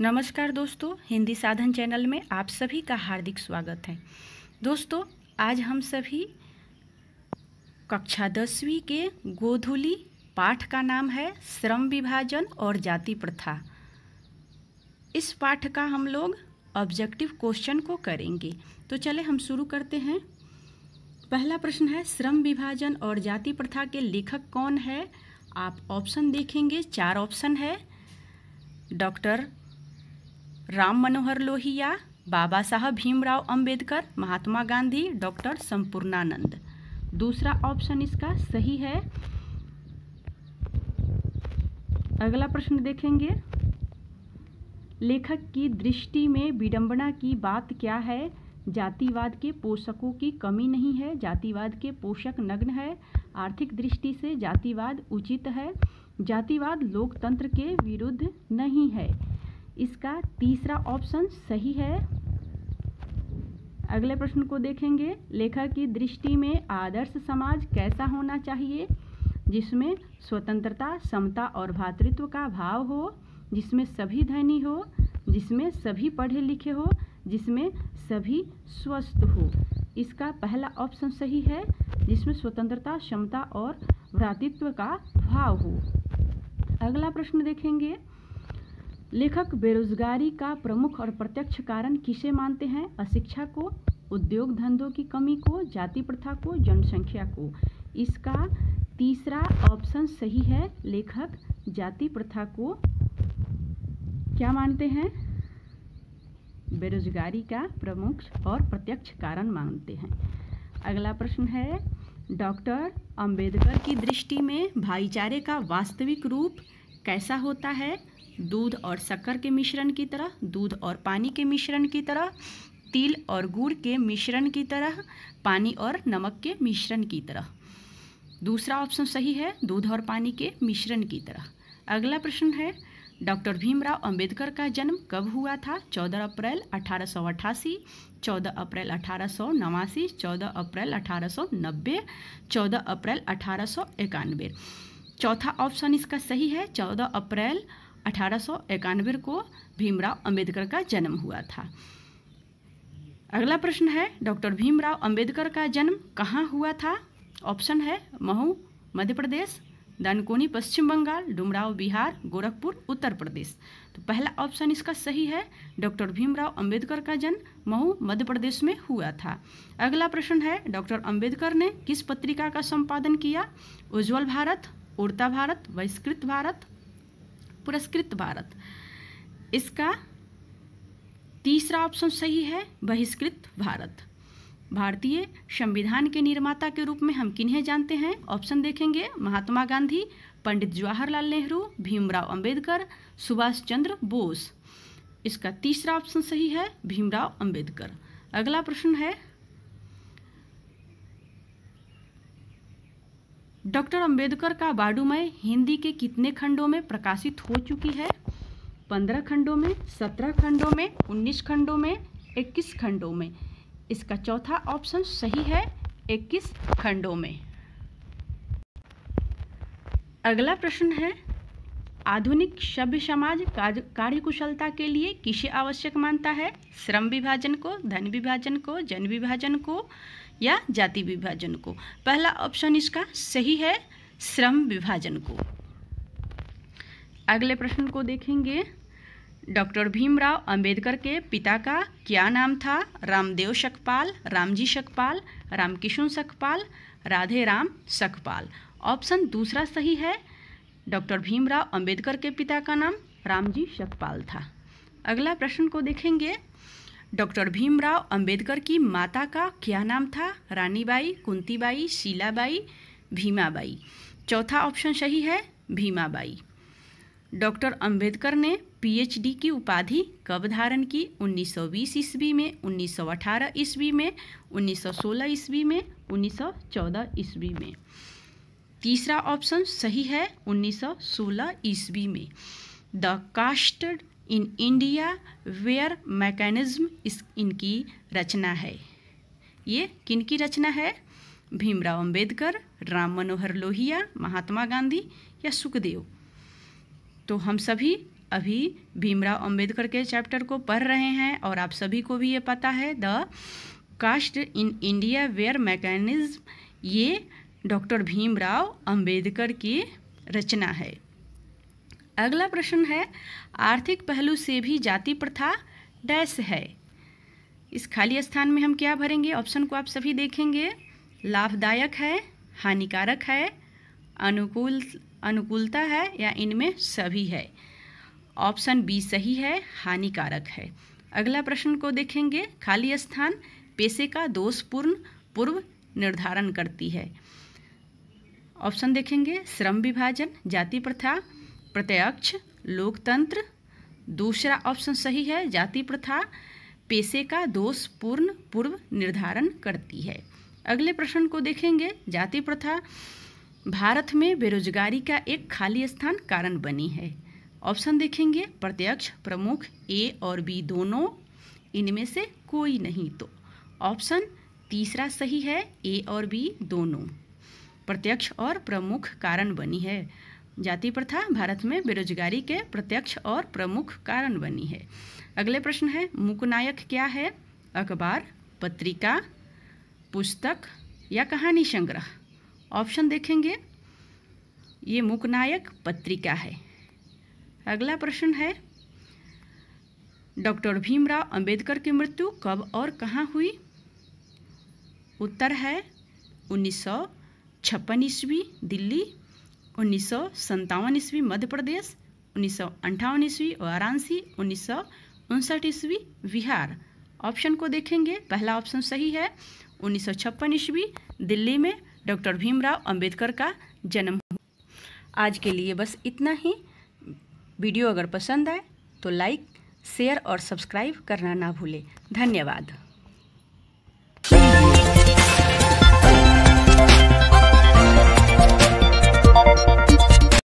नमस्कार दोस्तों हिंदी साधन चैनल में आप सभी का हार्दिक स्वागत है दोस्तों आज हम सभी कक्षा दसवीं के गोधुली पाठ का नाम है श्रम विभाजन और जाति प्रथा इस पाठ का हम लोग ऑब्जेक्टिव क्वेश्चन को करेंगे तो चले हम शुरू करते हैं पहला प्रश्न है श्रम विभाजन और जाति प्रथा के लेखक कौन है आप ऑप्शन देखेंगे चार ऑप्शन है डॉक्टर राम मनोहर लोहिया बाबा साहब भीमराव अंबेडकर महात्मा गांधी डॉक्टर संपूर्णानंद दूसरा ऑप्शन इसका सही है अगला प्रश्न देखेंगे लेखक की दृष्टि में विडंबना की बात क्या है जातिवाद के पोषकों की कमी नहीं है जातिवाद के पोषक नग्न है आर्थिक दृष्टि से जातिवाद उचित है जातिवाद लोकतंत्र के विरुद्ध नहीं है इसका तीसरा ऑप्शन सही है अगले प्रश्न को देखेंगे लेखक की दृष्टि में आदर्श समाज कैसा होना चाहिए जिसमें स्वतंत्रता समता और भातृत्व का भाव हो जिसमें सभी धनी हो जिसमें सभी पढ़े लिखे हो जिसमें सभी स्वस्थ हो इसका पहला ऑप्शन सही है जिसमें स्वतंत्रता क्षमता और भ्रातृत्व का भाव हो अगला प्रश्न देखेंगे लेखक बेरोजगारी का प्रमुख और प्रत्यक्ष कारण किसे मानते हैं अशिक्षा को उद्योग धंधों की कमी को जाति प्रथा को जनसंख्या को इसका तीसरा ऑप्शन सही है लेखक जाति प्रथा को क्या मानते हैं बेरोजगारी का प्रमुख और प्रत्यक्ष कारण मानते हैं अगला प्रश्न है डॉक्टर अंबेडकर की दृष्टि में भाईचारे का वास्तविक रूप कैसा होता है दूध और शक्कर के मिश्रण की तरह दूध और पानी के मिश्रण की तरह तिल और गुड़ के मिश्रण की तरह पानी और नमक के मिश्रण की तरह दूसरा ऑप्शन सही है दूध और पानी के मिश्रण की तरह अगला प्रश्न है डॉक्टर भीमराव अंबेडकर का जन्म कब हुआ था 14 अप्रैल अठारह सौ अट्ठासी चौदह अप्रैल अठारह सौ नवासी चौदह अप्रैल अठारह सौ नब्बे चौदह अप्रैल अठारह सौ इक्यानवे चौथा ऑप्शन इसका सही है चौदह अप्रैल अठारह को भीमराव अंबेडकर का जन्म हुआ था अगला प्रश्न है डॉक्टर भीमराव अंबेडकर का जन्म कहाँ हुआ था ऑप्शन है महू मध्य प्रदेश दानकोनी पश्चिम बंगाल डुमराव बिहार गोरखपुर उत्तर प्रदेश तो पहला ऑप्शन इसका सही है डॉक्टर भीमराव अंबेडकर का जन्म महू मध्य प्रदेश में हुआ था अगला प्रश्न है डॉक्टर अंबेडकर ने किस पत्रिका का संपादन किया उज्ज्वल भारत उड़ता भारत बहिष्कृत भारत पुरस्कृत भारत इसका तीसरा ऑप्शन सही है बहिष्कृत भारत भारतीय संविधान के निर्माता के रूप में हम किन्हें जानते हैं ऑप्शन देखेंगे महात्मा गांधी पंडित जवाहरलाल नेहरू भीमराव अंबेडकर सुभाष चंद्र बोस इसका तीसरा ऑप्शन सही है भीमराव अंबेडकर अगला प्रश्न है डॉक्टर अंबेडकर का बाडुमय हिंदी के कितने खंडों में प्रकाशित हो चुकी है पंद्रह खंडों में सत्रह खंडों में उन्नीस खंडों में इक्कीस खंडों में इसका चौथा ऑप्शन सही है इक्कीस खंडों में अगला प्रश्न है आधुनिक सभ्य समाज कार्यकुशलता के लिए किसे आवश्यक मानता है श्रम विभाजन को धन विभाजन को जन विभाजन को या जाति विभाजन को पहला ऑप्शन इसका सही है श्रम विभाजन को अगले प्रश्न को देखेंगे डॉक्टर भीमराव अंबेडकर के पिता का क्या नाम था रामदेव शकपाल रामजी शकपाल रामकिशन शकपाल राधे राम शकपाल ऑप्शन दूसरा सही है डॉक्टर भीमराव अंबेडकर के पिता का नाम रामजी शकपाल था अगला प्रश्न को देखेंगे डॉक्टर भीमराव अंबेडकर की माता का क्या नाम था रानीबाई कुंतीबाई शीलाबाई भीमाबाई चौथा ऑप्शन सही है भीमाबाई डॉक्टर अंबेडकर ने पीएचडी की उपाधि कब धारण की 1920 ईस्वी में 1918 ईस्वी में 1916 ईस्वी में 1914 ईस्वी में तीसरा ऑप्शन सही है 1916 ईस्वी में the castes in India their mechanism इस इनकी रचना है ये किन की रचना है भीमराव अंबेडकर राम मनोहर लोहिया महात्मा गांधी या सुखदेव तो हम सभी अभी भीमराव अंबेडकर के चैप्टर को पढ़ रहे हैं और आप सभी को भी ये पता है the caste in India their mechanism ये डॉक्टर भीमराव अंबेडकर की रचना है अगला प्रश्न है आर्थिक पहलू से भी जाति प्रथा डैश है इस खाली स्थान में हम क्या भरेंगे ऑप्शन को आप सभी देखेंगे लाभदायक है हानिकारक है अनुकूल अनुकूलता है या इनमें सभी है ऑप्शन बी सही है हानिकारक है अगला प्रश्न को देखेंगे खाली स्थान पेशे का दोषपूर्ण पूर्व निर्धारण करती है ऑप्शन देखेंगे श्रम विभाजन जाति प्रथा प्रत्यक्ष लोकतंत्र दूसरा ऑप्शन सही है जाति प्रथा पेशे का दोष पूर्ण पूर्व निर्धारण करती है अगले प्रश्न को देखेंगे जाति प्रथा भारत में बेरोजगारी का एक खाली स्थान कारण बनी है ऑप्शन देखेंगे प्रत्यक्ष प्रमुख ए और बी दोनों इनमें से कोई नहीं तो ऑप्शन तीसरा सही है ए और बी दोनों प्रत्यक्ष और प्रमुख कारण बनी है जाति प्रथा भारत में बेरोजगारी के प्रत्यक्ष और प्रमुख कारण बनी है अगले प्रश्न है मुकनायक क्या है अखबार पत्रिका पुस्तक या कहानी संग्रह ऑप्शन देखेंगे ये मुकनायक पत्रिका है अगला प्रश्न है डॉक्टर भीमराव अंबेडकर की मृत्यु कब और कहाँ हुई उत्तर है उन्नीस सौ छप्पन ईस्वी दिल्ली उन्नीस सौ ईस्वी मध्य प्रदेश उन्नीस सौ ईस्वी वाराणसी उन्नीस सौ उनसठ ईस्वी बिहार ऑप्शन को देखेंगे पहला ऑप्शन सही है उन्नीस सौ छप्पन ईस्वी दिल्ली में डॉक्टर भीमराव अंबेडकर का जन्म आज के लिए बस इतना ही वीडियो अगर पसंद आए तो लाइक शेयर और सब्सक्राइब करना ना भूलें धन्यवाद